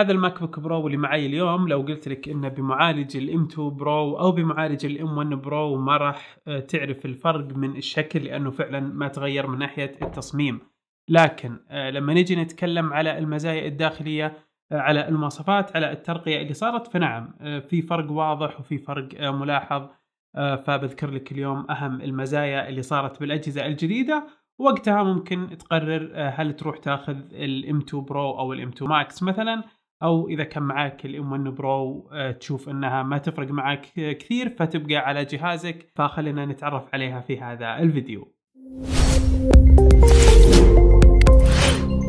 هذا الماك بوك برو اللي معي اليوم لو قلت لك انه بمعالج الام 2 برو او بمعالج الام 1 برو ما راح آه، تعرف الفرق من الشكل لانه فعلا ما تغير من ناحيه التصميم لكن آه، لما نجي نتكلم على المزايا الداخليه آه، على المواصفات على الترقيه اللي صارت فنعم في فرق واضح وفي فرق ملاحظ فبذكر لك اليوم اهم المزايا اللي صارت بالاجهزه الجديده وقتها ممكن تقرر هل تروح تاخذ الام 2 برو او الام 2 ماكس مثلا او اذا كان معك الام 1 برو تشوف انها ما تفرق معك كثير فتبقى على جهازك فخلينا نتعرف عليها في هذا الفيديو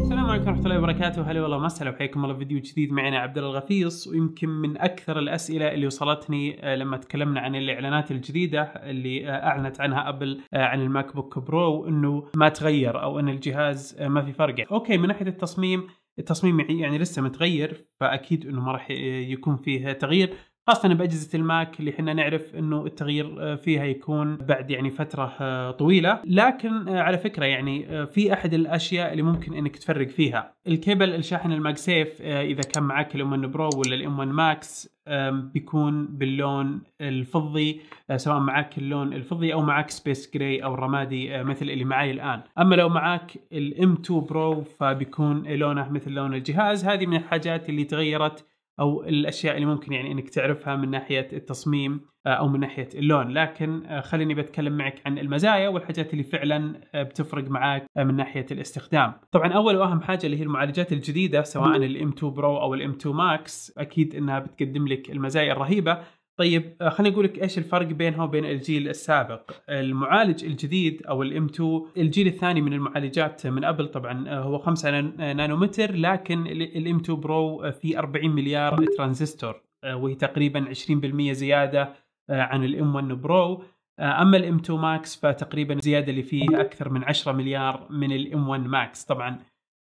السلام عليكم ورحمه الله وبركاته هلا والله مسهلا وحياكم الله فيديو جديد معنا عبد الله الغفيص ويمكن من اكثر الاسئله اللي وصلتني آه، لما تكلمنا عن الاعلانات الجديده اللي آه، اعلنت عنها ابل آه، عن الماك بوك برو انه ما تغير او ان الجهاز ما في فرق اوكي من ناحيه التصميم التصميم يعني لسه متغير فاكيد انه ما راح يكون فيه تغيير خاصه باجهزه الماك اللي احنا نعرف انه التغيير آه، فيها يكون بعد يعني فتره آه، طويله لكن آه، على فكره يعني في احد الاشياء اللي ممكن انك تفرق فيها الكيبل الشاحن الماك سيف اذا كان معك الام برو ولا الام ماكس بيكون باللون الفضي سواء معك اللون الفضي او معك سبيس جراي او الرمادي مثل اللي معي الان اما لو معك الام 2 برو فبيكون لونه مثل لون الجهاز هذه من الحاجات اللي تغيرت او الاشياء اللي ممكن يعني انك تعرفها من ناحيه التصميم آه، او من ناحيه اللون لكن آه، خليني بتكلم معك عن المزايا والحاجات اللي فعلا آه، بتفرق معك من ناحيه الاستخدام طبعا اول واهم حاجه اللي هي المعالجات الجديده سواء الام 2 برو او الام 2 ماكس اكيد انها بتقدم لك المزايا الرهيبه طيب آه، خليني اقول لك ايش الفرق بينها وبين الجيل السابق المعالج الجديد او الام 2 الجيل الثاني من المعالجات من ابل طبعا آه، هو 5 آه، نانومتر لكن الام 2 برو فيه 40 مليار ترانزستور وهي تقريبا 20% زياده عن الام 1 برو اما الام 2 ماكس فتقريبا الزياده اللي فيه اكثر من 10 مليار من الام 1 ماكس طبعا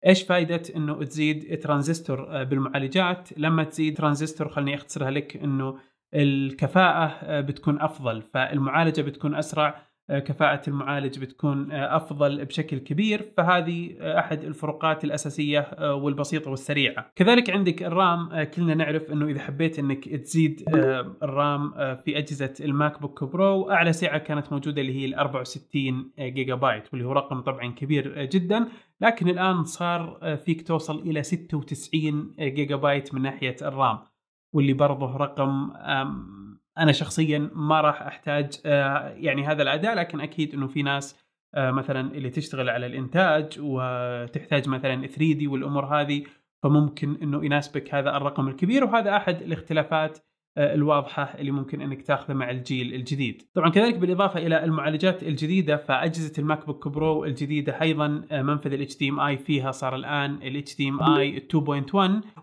ايش فائده انه تزيد ترانزستور بالمعالجات لما تزيد ترانزستور خليني اختصرها لك انه الكفاءة آه، بتكون أفضل فالمعالجة بتكون أسرع آه، كفاءة المعالج بتكون آه، أفضل بشكل كبير فهذه أحد الفروقات الأساسية والبسيطة والسريعة كذلك عندك الرام كلنا نعرف أنه إذا حبيت أنك تزيد الرام في أجهزة الماك بوك برو أعلى سعة كانت موجودة اللي هي ال 64 جيجا بايت واللي هو رقم طبعا كبير جدا لكن الآن صار فيك توصل إلى 96 جيجا بايت من ناحية الرام واللي برضه رقم انا شخصيا ما راح احتاج آه، يعني هذا الاداء لكن اكيد انه في ناس آه، مثلا اللي تشتغل على الانتاج وتحتاج مثلا 3 دي والامور هذه فممكن انه يناسبك هذا الرقم الكبير وهذا احد الاختلافات آه، الواضحه اللي ممكن انك تاخذه مع الجيل الجديد. طبعا كذلك بالاضافه الى المعالجات الجديده فاجهزه الماك بوك برو الجديده ايضا آه، منفذ الاتش دي ام اي فيها صار الان الاتش دي ام اي 2.1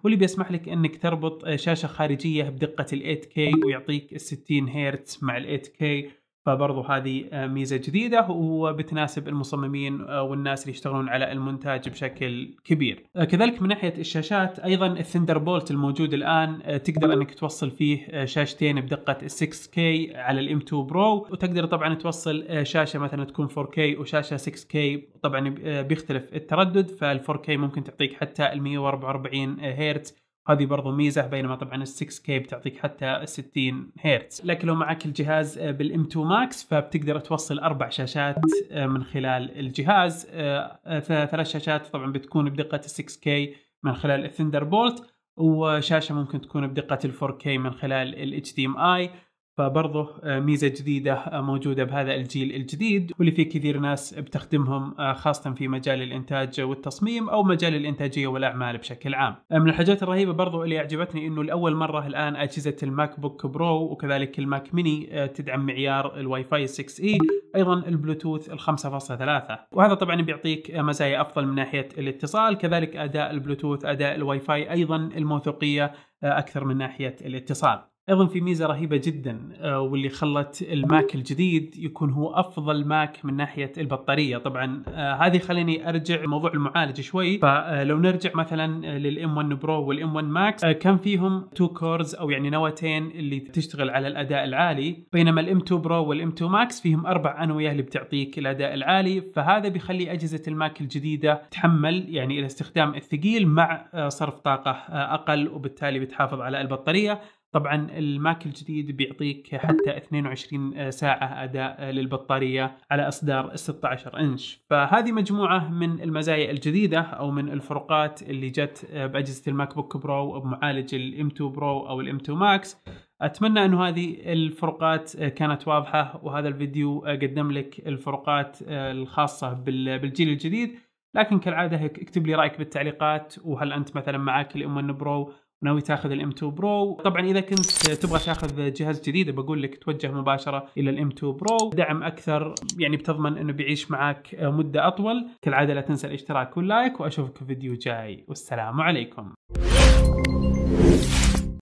واللي بيسمح لك انك تربط آه، شاشه خارجيه بدقه ال 8K ويعطيك ال 60 هرتز مع ال 8K فبرضو هذه آه، ميزة جديدة وبتناسب المصممين آه، والناس اللي يشتغلون على المونتاج بشكل كبير آه، كذلك من ناحية الشاشات أيضا الثندر بولت الموجود الآن تقدر أنك توصل فيه شاشتين بدقة 6K على الام 2 برو وتقدر طبعا توصل شاشة مثلا تكون 4K وشاشة 6K طبعا بيختلف التردد فال 4K ممكن تعطيك حتى 144 هرتز هذه برضو ميزه بينما طبعا ال 6 كي بتعطيك حتى 60 هرتز لكن لو معك الجهاز آه، بالام 2 ماكس فبتقدر توصل اربع شاشات آه، من خلال الجهاز آه، ثلاث شاشات طبعا بتكون بدقه ال 6 كي من خلال الثندر بولت وشاشه ممكن تكون بدقه ال 4 كي من خلال ال HDMI فبرضه آه، ميزة جديدة آه، موجودة بهذا الجيل الجديد واللي فيه كثير ناس بتخدمهم آه، خاصة في مجال الإنتاج والتصميم أو مجال الإنتاجية والأعمال بشكل عام من الحاجات الرهيبة برضه اللي أعجبتني أنه لأول مرة الآن أجهزة الماك بوك برو وكذلك الماك ميني تدعم معيار الواي فاي 6 اي أيضا البلوتوث ال 5.3 وهذا طبعا بيعطيك مزايا أفضل من ناحية الاتصال كذلك أداء البلوتوث أداء الواي فاي أيضا الموثوقية أكثر من ناحية الاتصال ايضا في ميزه رهيبه جدا آه، واللي خلت الماك الجديد يكون هو افضل ماك من ناحيه البطاريه طبعا آه، هذه خليني ارجع موضوع المعالج شوي فلو آه، نرجع مثلا للام 1 برو والام 1 ماكس كان فيهم تو كورز او يعني نواتين اللي تشتغل على الاداء العالي بينما الام 2 برو والام 2 ماكس فيهم اربع انويه اللي بتعطيك الاداء العالي فهذا بيخلي اجهزه الماك الجديده تحمل يعني الاستخدام الثقيل مع صرف طاقه اقل وبالتالي بتحافظ على البطاريه طبعا الماك الجديد بيعطيك حتى 22 ساعة أداء للبطارية على إصدار 16 إنش فهذه مجموعة من المزايا الجديدة أو من الفروقات اللي جت بأجهزة الماك بوك برو بمعالج الام 2 برو أو الام 2 ماكس أتمنى أنه هذه الفروقات كانت واضحة وهذا الفيديو قدم لك الفروقات الخاصة بالجيل الجديد لكن كالعادة اكتب لي رأيك بالتعليقات وهل أنت مثلا الـ الام 1 برو ناوي تاخذ الام 2 برو طبعا اذا كنت تبغى تاخذ جهاز جديد بقول لك توجه مباشره الى الام 2 برو دعم اكثر يعني بتضمن انه بيعيش معك مده اطول كالعاده لا تنسى الاشتراك واللايك واشوفك في فيديو جاي والسلام عليكم